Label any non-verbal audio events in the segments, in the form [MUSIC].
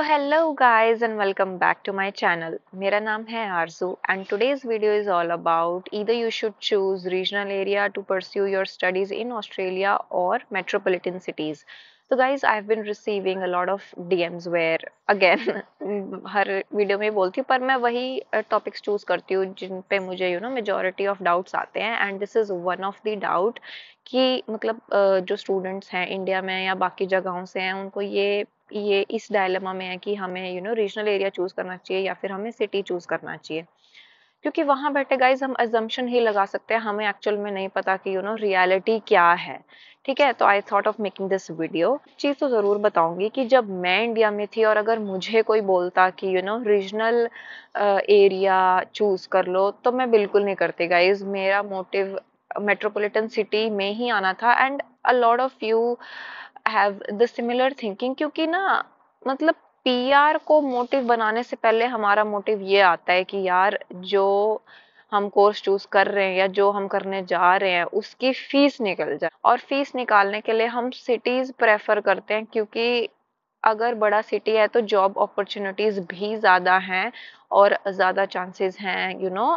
तो hello guys and welcome back to my channel मेरा नाम है Arzoo and today's video is all about either you should choose regional area to pursue your studies in Australia और metropolitan cities तो guys I have been receiving a lot of the where again हर video में बोलती हूँ पर मैं वही topics uh, choose करती हूँ जिन पे मुझे you know majority of doubts आते हैं and this is one of the doubt कि मतलब uh, जो स्टूडेंट्स हैं इंडिया में या बाकी जगहों से हैं उनको ये ये इस डायलमा में है कि हमें you know regional area choose करना चाहिए या फिर हमें सिटी चूज़ करना चाहिए क्योंकि वहां बैठे गाइज हम एजम्पन ही लगा सकते हैं हमें एक्चुअल में नहीं पता कि यू नो रियलिटी क्या है ठीक है तो I thought of making this video चीज़ तो ज़रूर बताऊंगी कि जब मैं इंडिया में थी और अगर मुझे कोई बोलता कि you know regional area choose कर लो तो मैं बिल्कुल नहीं करती गाइज मेरा मोटिव मेट्रोपोलिटन सिटी में ही आना था and a lot of you have the similar thinking क्योंकि ना मतलब पीआर को मोटिव बनाने से पहले हमारा मोटिव ये आता है कि यार जो हम कोर्स चूज कर रहे हैं या जो हम करने जा रहे हैं उसकी फीस निकल जाए और फीस निकालने के लिए हम सिटीज़ प्रेफर करते हैं क्योंकि अगर बड़ा सिटी है तो जॉब अपॉर्चुनिटीज़ भी ज़्यादा हैं और ज़्यादा चांसेस हैं यू नो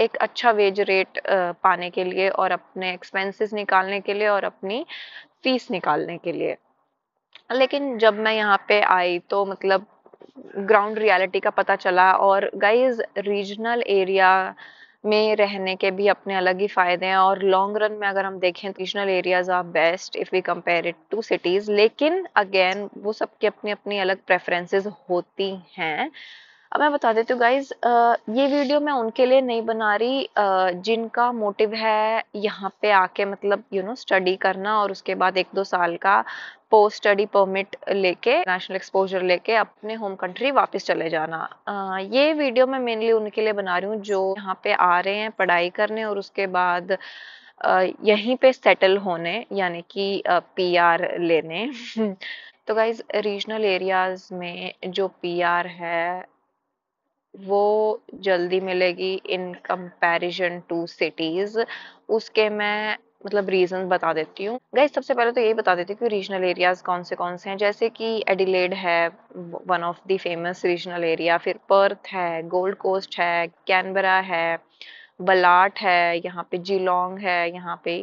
एक अच्छा वेज रेट पाने के लिए और अपने एक्सपेंसेस निकालने के लिए और अपनी फीस निकालने के लिए लेकिन जब मैं यहाँ पे आई तो मतलब ग्राउंड रियलिटी का पता चला और गाइज रीजनल एरिया में रहने के भी अपने अलग ही फ़ायदे हैं और लॉन्ग रन में अगर हम देखें regional areas are best if we compare it to cities लेकिन अगेन वो सबके अपनी अपनी अलग प्रेफरेंसेस होती हैं अब मैं बता देती हूँ गाइज ये वीडियो मैं उनके लिए नहीं बना रही जिनका मोटिव है यहाँ पे आके मतलब यू नो स्टडी करना और उसके बाद एक दो साल का पोस्ट स्टडी परमिट लेके नेशनल एक्सपोजर लेके अपने होम कंट्री वापस चले जाना आ, ये वीडियो मैं मेनली उनके लिए बना रही हूँ जो यहाँ पे आ रहे हैं पढ़ाई करने और उसके बाद यहीं पे सेटल होने यानी कि पी लेने [LAUGHS] तो गाइज रीजनल एरियाज़ में जो पीआर है वो जल्दी मिलेगी इन कंपैरिजन टू सिटीज़ उसके मैं मतलब रीज़न बता देती हूँ गई सबसे पहले तो यही बता देती हूँ कि रीजनल एरियाज़ कौन से कौन से हैं जैसे कि एडिलेड है one of the famous regional area फिर पर्थ है गोल्ड कोस्ट है कैनबरा है बलाट है यहाँ पे जिलोंग है यहाँ पे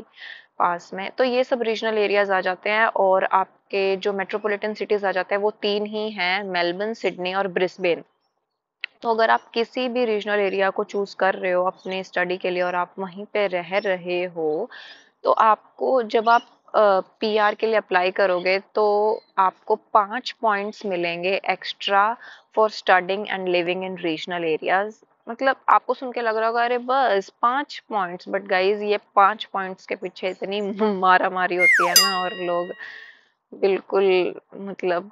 पास में तो ये सब रीजनल एरियाज आ जाते हैं और आपके जो मेट्रोपॉलिटन सिटीज़ आ जाते हैं वो तीन ही हैं मेलबर्न सिडनी और ब्रिस्बेन तो अगर आप किसी भी रीजनल एरिया को चूज़ कर रहे हो अपने स्टडी के लिए और आप वहीं पे रह रहे हो तो आपको जब आप पीआर uh, के लिए अप्लाई करोगे तो आपको पाँच पॉइंट्स मिलेंगे extra for studying and living in regional areas मतलब आपको सुन के लग रहा होगा अरे बस पाँच पॉइंट्स बट गाइज ये पाँच पॉइंट्स के पीछे इतनी [LAUGHS] मारा मारी होती है ना और लोग बिल्कुल मतलब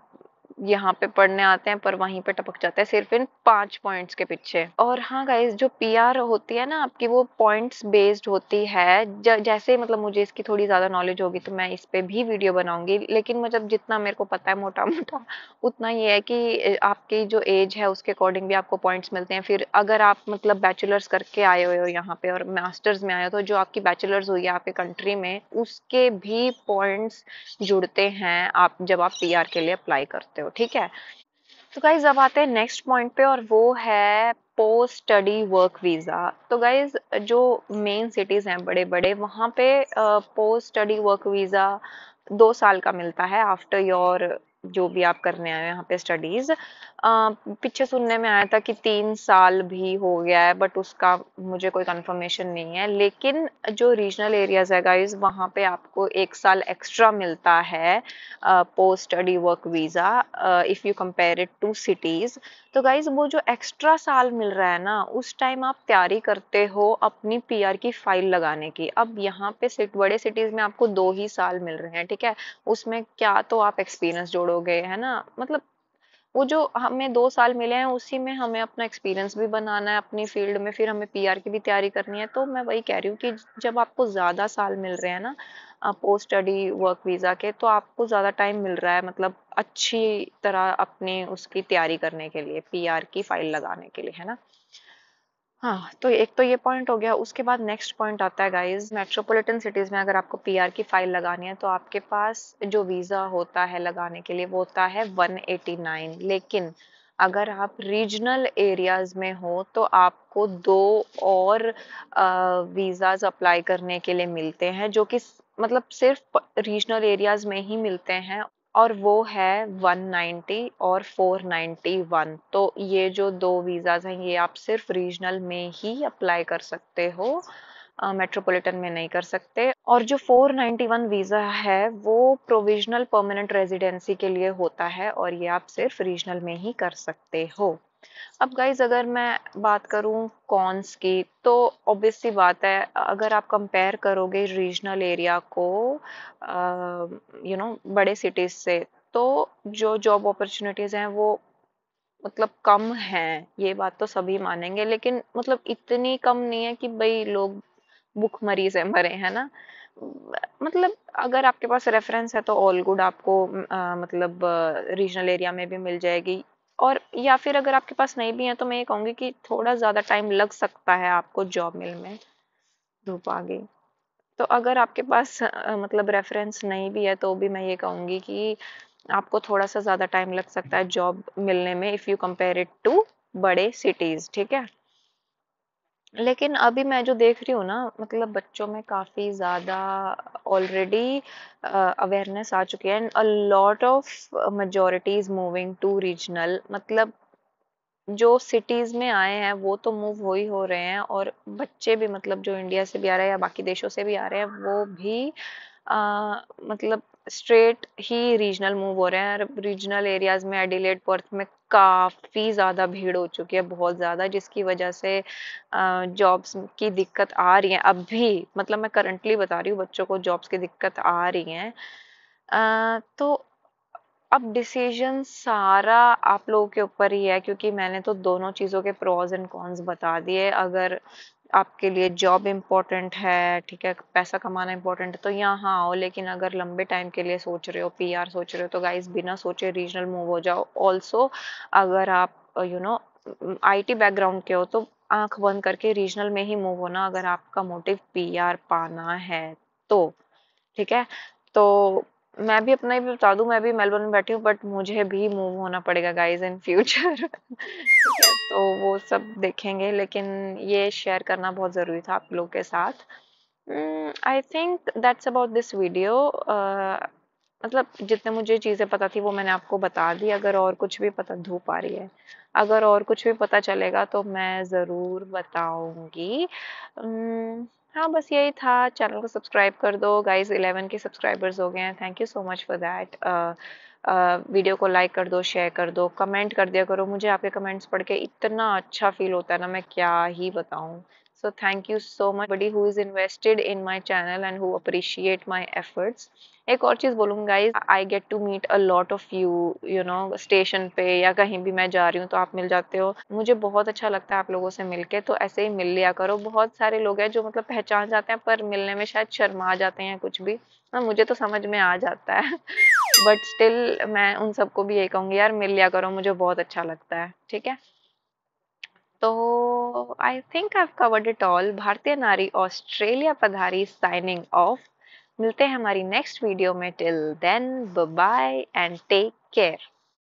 यहाँ पे पढ़ने आते हैं पर वहीं पे टपक जाते हैं सिर्फ इन पांच पॉइंट्स के पीछे और हाँ गाइज जो पीआर होती है ना आपकी वो पॉइंट्स बेस्ड होती है ज, जैसे मतलब मुझे इसकी थोड़ी ज्यादा नॉलेज होगी तो मैं इस पर भी वीडियो बनाऊंगी लेकिन मतलब जितना मेरे को पता है मोटा मोटा उतना ये है कि आपकी जो एज है उसके अकॉर्डिंग भी आपको पॉइंट्स मिलते हैं फिर अगर आप मतलब बैचलर्स करके आए हुए हो यहाँ पे और मास्टर्स में आए हो तो जो आपकी बैचलर्स हुई है आपके कंट्री में उसके भी पॉइंट्स जुड़ते हैं आप जब आप पी के लिए अप्लाई करते हो ठीक है तो गाइज अब आते हैं नेक्स्ट पॉइंट पे और वो है पोस्ट स्टडी वर्क वीज़ा तो गाइज जो मेन सिटीज़ हैं बड़े बड़े वहाँ पे पोस्ट स्टडी वर्क वीज़ा दो साल का मिलता है आफ्टर योर जो भी आप करने आए हो यहाँ पे स्टडीज़ पीछे सुनने में आया था कि तीन साल भी हो गया है बट उसका मुझे कोई कंफर्मेशन नहीं है लेकिन जो रीजनल एरियाज है गाइज वहाँ पे आपको एक साल एक्स्ट्रा मिलता है post study work visa if you compare it to cities तो गाइज वो जो एक्स्ट्रा साल मिल रहा है ना उस टाइम आप तैयारी करते हो अपनी पी की फाइल लगाने की अब यहाँ पे सिट बड़े सिटीज़ में आपको दो ही साल मिल रहे हैं ठीक है उसमें क्या तो आप एक्सपीरियंस जोड़ोगे है ना मतलब वो जो हमें दो साल मिले हैं उसी में हमें अपना एक्सपीरियंस भी बनाना है अपनी फील्ड में फिर हमें पीआर की भी तैयारी करनी है तो मैं वही कह रही हूँ कि जब आपको ज़्यादा साल मिल रहे हैं ना पोस्ट स्टडी वर्क वीज़ा के तो आपको ज़्यादा टाइम मिल रहा है मतलब अच्छी तरह अपने उसकी तैयारी करने के लिए पीआर की फाइल लगाने के लिए है ना हाँ तो एक तो ये पॉइंट हो गया उसके बाद नेक्स्ट पॉइंट आता है गाइस मेट्रोपॉलिटन सिटीज़ में अगर आपको पीआर की फ़ाइल लगानी है तो आपके पास जो वीज़ा होता है लगाने के लिए वो होता है 189 लेकिन अगर आप रीजनल एरियाज़ में हो तो आपको दो और वीज़ाज अप्लाई करने के लिए मिलते हैं जो कि मतलब सिर्फ रीजनल एरियाज़ में ही मिलते हैं और वो है 190 और 491 तो ये जो दो वीज़ाज़ हैं ये आप सिर्फ रीजनल में ही अप्लाई कर सकते हो मेट्रोपॉलिटन में नहीं कर सकते और जो 491 वीज़ा है वो प्रोविजनल परमानेंट रेजिडेंसी के लिए होता है और ये आप सिर्फ रीजनल में ही कर सकते हो अब गाइज अगर मैं बात करूँ कॉन्स की तो ऑब्वियसली बात है अगर आप कंपेयर करोगे रीजनल एरिया को यू नो बड़े सिटीज़ से तो जो जॉब अपॉर्चुनिटीज़ हैं वो मतलब कम हैं ये बात तो सभी मानेंगे लेकिन मतलब इतनी कम नहीं है कि भाई लोग मरीज है मरे हैं ना मतलब अगर आपके पास रेफरेंस है तो ऑल गुड आपको आ, मतलब रीजनल एरिया में भी मिल जाएगी और या फिर अगर आपके पास नहीं भी है तो मैं ये कहूँगी कि थोड़ा ज़्यादा टाइम लग सकता है आपको जॉब मिलने में धूप आ गई तो अगर आपके पास मतलब रेफरेंस नहीं भी है तो भी मैं ये कहूँगी कि आपको थोड़ा सा ज़्यादा टाइम लग सकता है जॉब मिलने में if you compare it to बड़े सिटीज़ ठीक है लेकिन अभी मैं जो देख रही हूँ ना मतलब बच्चों में काफ़ी ज़्यादा ऑलरेडी अवेयरनेस आ चुकी है and a lot of majority is moving to regional मतलब जो सिटीज़ में आए हैं वो तो मूव हो ही हो रहे हैं और बच्चे भी मतलब जो इंडिया से भी आ रहे हैं या बाकी देशों से भी आ रहे हैं वो भी आ, मतलब स्ट्रेट ही रीजनल मूव हो रहे हैं और रीजनल एरियाज में एडिलेट पर्थ में काफ़ी ज़्यादा भीड़ हो चुकी है बहुत ज़्यादा जिसकी वजह से जॉब्स की दिक्कत आ रही है अब भी मतलब मैं करंटली बता रही हूँ बच्चों को जॉब्स की दिक्कत आ रही है तो अब डिसीजन सारा आप लोगों के ऊपर ही है क्योंकि मैंने तो दोनों चीज़ों के प्रोज एंड कॉन्स बता दिए अगर आपके लिए जॉब इम्पोर्टेंट है ठीक है पैसा कमाना इम्पोर्टेंट है तो यहाँ आओ लेकिन अगर लंबे टाइम के लिए सोच रहे हो पीआर सोच रहे हो तो गाइज बिना सोचे रीजनल मूव हो जाओ ऑल्सो अगर आप यू नो आईटी बैकग्राउंड के हो तो आंख बंद करके रीजनल में ही मूव होना अगर आपका मोटिव पीआर पाना है तो ठीक है तो मैं भी अपना ही बता दूं मैं भी मेलबर्न में बैठी हूँ बट मुझे भी मूव होना पड़ेगा गाइस इन फ्यूचर तो वो सब देखेंगे लेकिन ये शेयर करना बहुत ज़रूरी था आप लोगों के साथ I think that's about this video मतलब जितने मुझे चीज़ें पता थी वो मैंने आपको बता दी अगर और कुछ भी पता धूप आ रही है अगर और कुछ भी पता चलेगा तो मैं ज़रूर बताऊँगी um, hmm, हाँ बस यही था चैनल को सब्सक्राइब कर दो गाइस 11 के सब्सक्राइबर्स हो गए हैं thank you so much for that video को लाइक कर दो शेयर कर दो कमेंट कर दिया करो मुझे आपके कमेंट्स पढ़ के इतना अच्छा फील होता है ना मैं क्या ही बताऊँ So thank you so much buddy who is invested in my channel and who appreciate my efforts. एक और चीज़ बोलूंगा guys I get to meet a lot of you you know station पे या कहीं भी मैं जा रही हूँ तो आप मिल जाते हो मुझे बहुत अच्छा लगता है आप लोगों से मिलके तो ऐसे ही मिल लिया करो बहुत सारे लोग हैं जो मतलब पहचान जाते हैं पर मिलने में शायद शर्मा जाते हैं कुछ भी ना हाँ, मुझे तो समझ में आ जाता है बट [LAUGHS] स्टिल मैं उन सबको भी यही कहूंगी यार मिल लिया करो मुझे बहुत अच्छा लगता है ठीक है तो I think I covered it all भारतीय नारी ऑस्ट्रेलिया पधारी साइनिंग ऑफ मिलते हैं हमारी नेक्स्ट वीडियो में till then bye and take care